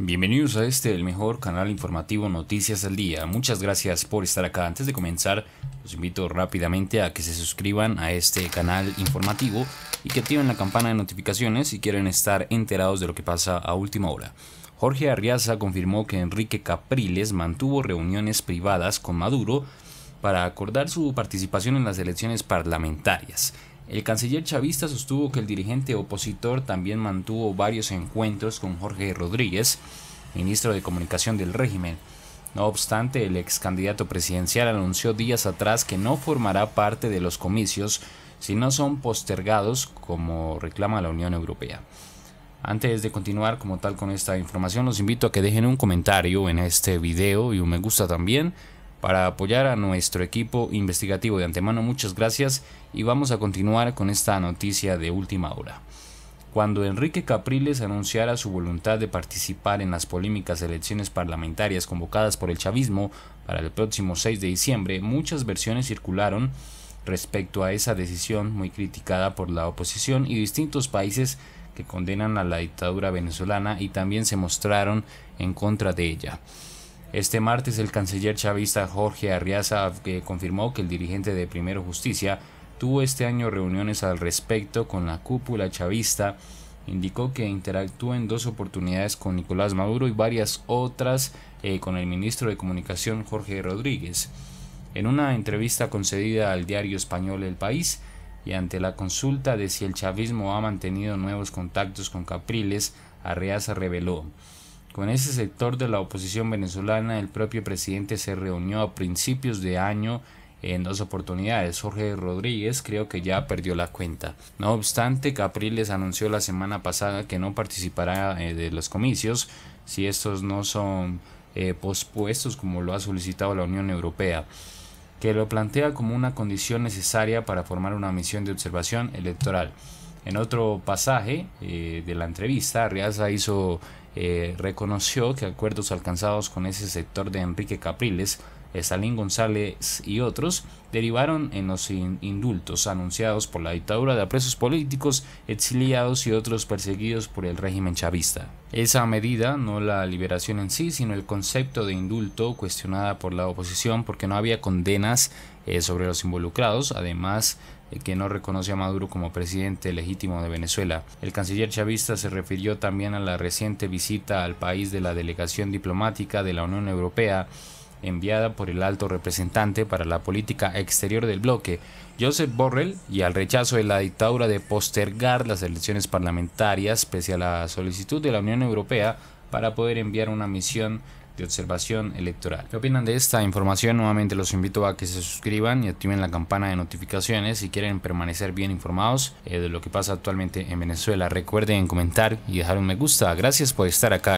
Bienvenidos a este, el mejor canal informativo Noticias al Día. Muchas gracias por estar acá. Antes de comenzar, los invito rápidamente a que se suscriban a este canal informativo y que activen la campana de notificaciones si quieren estar enterados de lo que pasa a última hora. Jorge Arriaza confirmó que Enrique Capriles mantuvo reuniones privadas con Maduro para acordar su participación en las elecciones parlamentarias. El canciller chavista sostuvo que el dirigente opositor también mantuvo varios encuentros con Jorge Rodríguez, ministro de Comunicación del régimen. No obstante, el ex candidato presidencial anunció días atrás que no formará parte de los comicios si no son postergados, como reclama la Unión Europea. Antes de continuar como tal con esta información, los invito a que dejen un comentario en este video y un me gusta también para apoyar a nuestro equipo investigativo. De antemano muchas gracias y vamos a continuar con esta noticia de última hora. Cuando Enrique Capriles anunciara su voluntad de participar en las polémicas elecciones parlamentarias convocadas por el chavismo para el próximo 6 de diciembre, muchas versiones circularon respecto a esa decisión muy criticada por la oposición y distintos países que condenan a la dictadura venezolana y también se mostraron en contra de ella. Este martes el canciller chavista Jorge Arriaza eh, confirmó que el dirigente de Primero Justicia tuvo este año reuniones al respecto con la cúpula chavista, indicó que interactuó en dos oportunidades con Nicolás Maduro y varias otras eh, con el ministro de Comunicación Jorge Rodríguez. En una entrevista concedida al diario español El País y ante la consulta de si el chavismo ha mantenido nuevos contactos con Capriles, Arriaza reveló con ese sector de la oposición venezolana, el propio presidente se reunió a principios de año en dos oportunidades. Jorge Rodríguez creo que ya perdió la cuenta. No obstante, Capriles anunció la semana pasada que no participará eh, de los comicios si estos no son eh, pospuestos como lo ha solicitado la Unión Europea que lo plantea como una condición necesaria para formar una misión de observación electoral. En otro pasaje eh, de la entrevista, Riaza hizo eh, reconoció que acuerdos alcanzados con ese sector de Enrique Capriles Stalin González y otros, derivaron en los indultos anunciados por la dictadura de presos políticos, exiliados y otros perseguidos por el régimen chavista. Esa medida, no la liberación en sí, sino el concepto de indulto cuestionada por la oposición porque no había condenas eh, sobre los involucrados, además eh, que no reconoce a Maduro como presidente legítimo de Venezuela. El canciller chavista se refirió también a la reciente visita al país de la delegación diplomática de la Unión Europea enviada por el alto representante para la política exterior del bloque, Joseph Borrell, y al rechazo de la dictadura de postergar las elecciones parlamentarias pese a la solicitud de la Unión Europea para poder enviar una misión de observación electoral. ¿Qué opinan de esta información? Nuevamente los invito a que se suscriban y activen la campana de notificaciones si quieren permanecer bien informados eh, de lo que pasa actualmente en Venezuela. Recuerden comentar y dejar un me gusta. Gracias por estar acá.